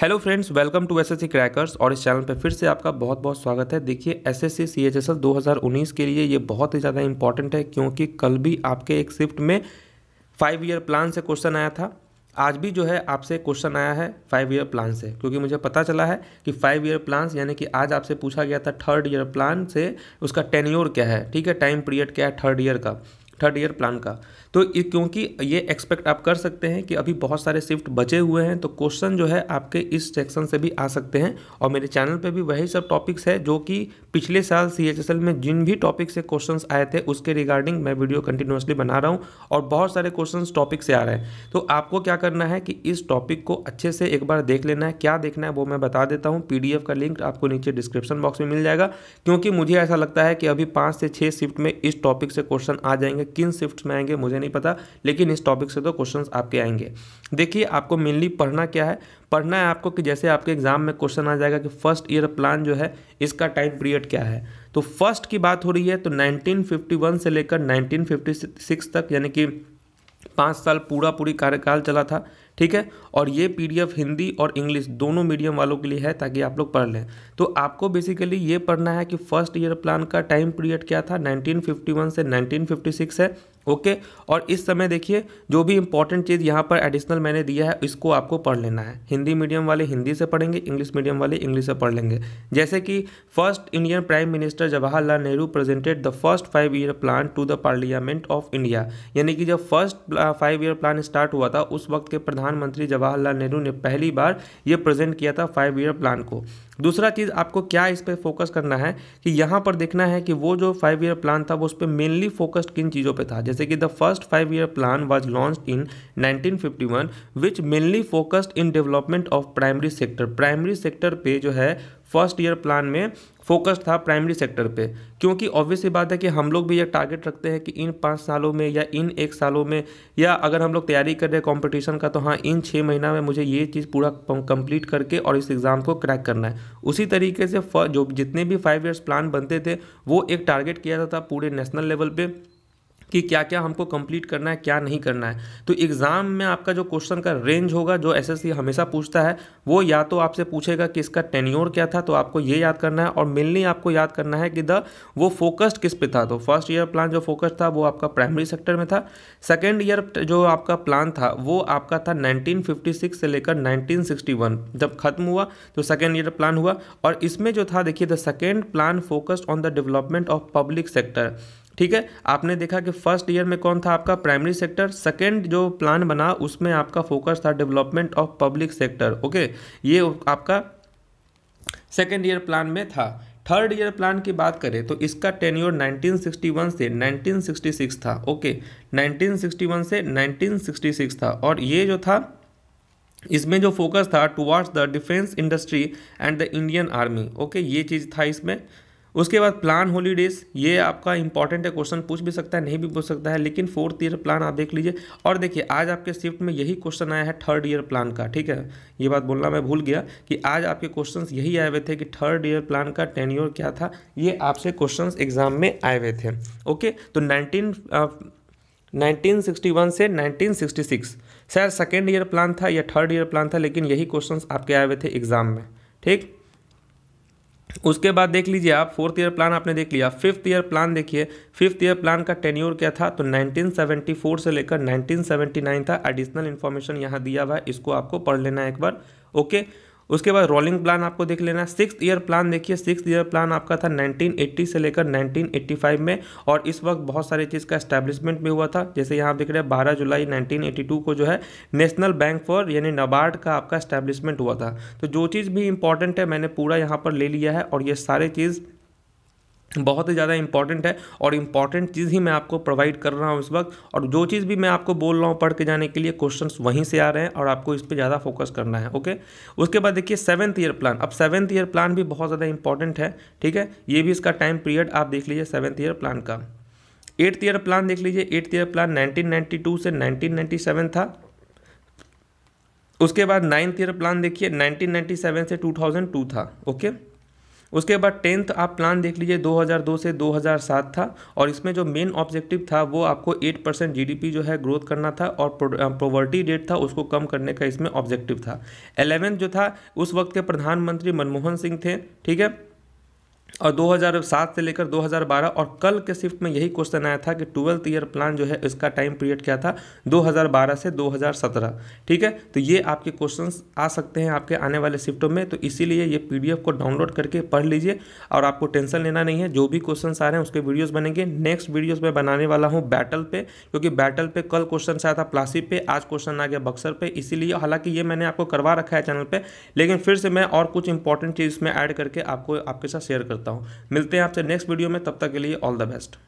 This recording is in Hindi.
Hello friends welcome to SSC crackers और इस चैनल पर फिर से आपका बहुत बहुत स्वागत है देखिए एसएससी सीएचएसएल 2019 के लिए ये बहुत ही ज़्यादा इंपॉर्टेंट है क्योंकि कल भी आपके एक शिफ्ट में फाइव ईयर प्लान से क्वेश्चन आया था आज भी जो है आपसे क्वेश्चन आया है फाइव ईयर प्लान से क्योंकि मुझे पता चला है कि फाइव ईयर प्लान यानी कि आज आपसे पूछा गया था थर्ड ईयर प्लान से उसका टेन्योर क्या है ठीक है टाइम पीरियड क्या है थर्ड ईयर का थर्ड ईयर प्लान का तो क्योंकि ये एक्सपेक्ट आप कर सकते हैं कि अभी बहुत सारे शिफ्ट बचे हुए हैं तो क्वेश्चन जो है आपके इस सेक्शन से भी आ सकते हैं और मेरे चैनल पे भी वही सब टॉपिक्स है जो कि पिछले साल सी में जिन भी टॉपिक से क्वेश्चन आए थे उसके रिगार्डिंग मैं वीडियो कंटिन्यूसली बना रहा हूँ और बहुत सारे क्वेश्चन टॉपिक से आ रहे हैं तो आपको क्या करना है कि इस टॉपिक को अच्छे से एक बार देख लेना है क्या देखना है वो मैं बता देता हूँ पी का लिंक आपको नीचे डिस्क्रिप्शन बॉक्स में मिल जाएगा क्योंकि मुझे ऐसा लगता है कि अभी पाँच से छः शिफ्ट में इस टॉपिक से क्वेश्चन आ जाएंगे किन शिफ्ट में आएंगे मुझे नहीं पता लेकिन इस टॉपिक से तो क्वेश्चन आपके आएंगे देखिए आपको मेनली पढ़ना क्या है पढ़ना है आपको कि जैसे आपके एग्जाम में क्वेश्चन आ जाएगा कि फर्स्ट ईयर प्लान जो है इसका टाइम पीरियड क्या है तो फर्स्ट की बात हो रही है तो 1951 से लेकर 1956 तक यानी कि पाँच साल पूरा पूरी कार्यकाल चला था ठीक है और ये पीडीएफ हिंदी और इंग्लिश दोनों मीडियम वालों के लिए है ताकि आप लोग पढ़ लें तो आपको बेसिकली ये पढ़ना है कि फर्स्ट ईयर प्लान का टाइम पीरियड क्या था 1951 से 1956 है ओके और इस समय देखिए जो भी इंपॉर्टेंट चीज़ यहाँ पर एडिशनल मैंने दिया है इसको आपको पढ़ लेना है हिंदी मीडियम वाले हिंदी से पढ़ेंगे इंग्लिश मीडियम वाले इंग्लिश से पढ़ लेंगे जैसे कि first Indian prime minister Jawaharlal Nehru presented the first five year plan to the parliament of India यानी कि जब first five year plan start हुआ था उस वक्त के प्रधानमंत्री जवाहरलाल नेहरू ने पहली बार ये प्रेजेंट किया था फाइव ईयर प्लान को दूसरा चीज़ आपको क्या इस पर फोकस करना है कि यहाँ पर देखना है कि वो जो फाइव ईयर प्लान था वो उस पर मेनली फोकस्ड किन चीज़ों पे था जैसे कि the first five year plan was launch in 1951 which mainly focused in development of primary sector primary sector पे जो है फर्स्ट ईयर प्लान में फोकस था प्राइमरी सेक्टर पे क्योंकि ऑब्वियस ये बात है कि हम लोग भी ये टारगेट रखते हैं कि इन पाँच सालों में या इन एक सालों में या अगर हम लोग तैयारी कर रहे हैं कॉम्पिटिशन का तो हाँ इन छः महीना में मुझे ये चीज़ पूरा कंप्लीट करके और इस एग्ज़ाम को क्रैक करना है उसी तरीके से जो जितने भी फाइव ईयर्स प्लान बनते थे वो एक टारगेट किया जाता था पूरे नेशनल लेवल पर कि क्या क्या हमको कंप्लीट करना है क्या नहीं करना है तो एग्ज़ाम में आपका जो क्वेश्चन का रेंज होगा जो एसएससी हमेशा पूछता है वो या तो आपसे पूछेगा कि इसका टेन्योर क्या था तो आपको ये याद करना है और मेनली आपको याद करना है कि द वो फोकस्ड किस पे था तो फर्स्ट ईयर प्लान जो फोकस था वो आपका प्राइमरी सेक्टर में था सेकेंड ईयर जो आपका प्लान था वो आपका था नाइनटीन से लेकर नाइनटीन जब ख़त्म हुआ तो सेकेंड ईयर प्लान हुआ और इसमें जो था देखिए the second plan focused on the development of public sector ठीक है आपने देखा कि फर्स्ट ईयर में कौन था आपका प्राइमरी सेक्टर सेकेंड जो प्लान बना उसमें आपका फोकस था development of public sector okay ये आपका सेकेंड ईयर प्लान में था थर्ड ईयर प्लान की बात करें तो इसका टेन्योर 1961 से 1966 था ओके 1961 से 1966 था और ये जो था इसमें जो फोकस था towards the defence industry and the Indian army okay ये चीज़ था इसमें उसके बाद प्लान हॉलीडेज़ ये आपका इंपॉर्टेंट है क्वेश्चन पूछ भी सकता है नहीं भी पूछ सकता है लेकिन फोर्थ ईयर प्लान आप देख लीजिए और देखिए आज आपके शिफ्ट में यही क्वेश्चन आया है थर्ड ईयर प्लान का ठीक है ये बात बोलना मैं भूल गया कि आज आपके क्वेश्चन यही आए हुए थे कि थर्ड ईयर प्लान का टेन ईयर क्या था ये आपसे क्वेश्चन एग्जाम में आए हुए थे ओके तो नाइनटीन वन से नाइनटीन सिक्स शायद सेकेंड ईयर प्लान था या थर्ड ईयर प्लान था लेकिन यही क्वेश्चंस आपके आए हुए थे एग्जाम में ठीक उसके बाद देख लीजिए आप फोर्थ ईयर प्लान आपने देख लिया फिफ्थ ईयर प्लान देखिए फिफ्थ ईयर प्लान का टेन्योर क्या था तो 1974 से लेकर 1979 था एडिशनल इन्फॉर्मेशन यहाँ दिया हुआ है इसको आपको पढ़ लेना है एक बार ओके okay? उसके बाद रोलिंग प्लान आपको देख लेना है सिक्स ईयर प्लान देखिए सिक्स ईयर प्लान आपका था 1980 से लेकर 1985 में और इस वक्त बहुत सारी चीज़ का स्टैब्लिशमेंट भी हुआ था जैसे यहाँ देख रहे हैं बारह जुलाई 1982 को जो है नेशनल बैंक फॉर यानी नबार्ड का आपका स्टैब्लिशमेंट हुआ था तो जो चीज़ भी इंपॉर्टेंट है मैंने पूरा यहाँ पर ले लिया है और ये सारी चीज़ बहुत ही ज़्यादा इंपॉर्टेंट है और इम्पॉर्टेंट चीज़ ही मैं आपको प्रोवाइड कर रहा हूँ इस वक्त और जो चीज़ भी मैं आपको बोल रहा हूँ पढ़ के जाने के लिए क्वेश्चंस वहीं से आ रहे हैं और आपको इस पर ज़्यादा फोकस करना है ओके उसके बाद देखिए सेवन्थ ईयर प्लान अब सेवन्थ ईयर प्लान भी बहुत ज़्यादा इंपॉर्टेंट है ठीक है ये भी इसका टाइम पीरियड आप देख लीजिए सेवन्थ ईयर प्लान का एट्थ ईयर प्लान देख लीजिए एट्थ ईयर प्लान नाइनटीन से नाइनटीन था उसके बाद नाइन्थ ईयर प्लान देखिए नाइनटीन से टू था ओके उसके बाद टेंथ आप प्लान देख लीजिए 2002 से 2007 था और इसमें जो मेन ऑब्जेक्टिव था वो आपको 8 परसेंट जी जो है ग्रोथ करना था और प्रोवर्टी रेट था उसको कम करने का इसमें ऑब्जेक्टिव था एलेवेंथ जो था उस वक्त के प्रधानमंत्री मनमोहन सिंह थे ठीक है और 2007 से लेकर 2012 और कल के शिफ्ट में यही क्वेश्चन आया था कि ट्वेल्थ ईयर प्लान जो है इसका टाइम पीरियड क्या था 2012 से 2017 ठीक है तो ये आपके क्वेश्चंस आ सकते हैं आपके आने वाले शिफ्टों में तो इसीलिए ये पीडीएफ को डाउनलोड करके पढ़ लीजिए और आपको टेंशन लेना नहीं है जो भी क्वेश्चन आ रहे हैं उसके वीडियोज़ बनेंगे नेक्स्ट वीडियोज़ में बनाने वाला हूँ बैटल पर क्योंकि बैटल पर कल क्वेश्चन आया था प्लासी पे आज क्वेश्चन आ गया बक्सर पर इसीलिए हालांकि ये मैंने आपको करवा रखा है चैनल पर लेकिन फिर से मैं और कुछ इंपॉर्टेंट चीज़ इसमें ऐड करके आपको आपके साथ शेयर कर करता हूँ मिलते हैं आपसे नेक्स्ट वीडियो में तब तक के लिए ऑल द बेस्ट